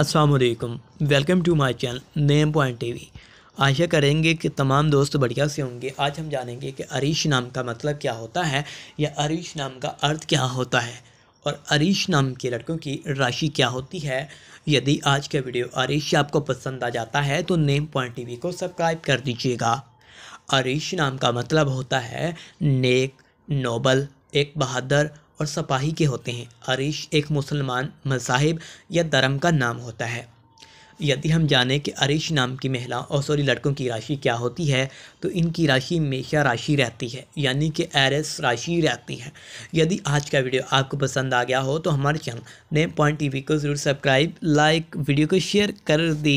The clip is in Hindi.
वालेकुम welcome to my channel name point TV आशा करेंगे कि तमाम दोस्त बढ़िया से होंगे आज हम जानेंगे कि अरीश नाम का मतलब क्या होता है या अरीश नाम का अर्थ क्या होता है और अरीश नाम के लड़कों की राशि क्या होती है यदि आज का वीडियो अरीश आपको पसंद आ जाता है तो नेम पॉइंट वी को सब्सक्राइब कर दीजिएगा अरीश नाम का मतलब होता है नेक नोबल एक बहादुर और सपाही के होते हैं अरीश एक मुसलमान मसाहिब या धर्म का नाम होता है यदि हम जाने कि अरिश नाम की महिला और सॉरी लड़कों की राशि क्या होती है तो इनकी राशि हमेशा राशि रहती है यानी कि एरस राशि रहती है यदि आज का वीडियो आपको पसंद आ गया हो तो हमारे चैनल नेम पॉइंट टी को ज़रूर सब्सक्राइब लाइक वीडियो को शेयर कर दी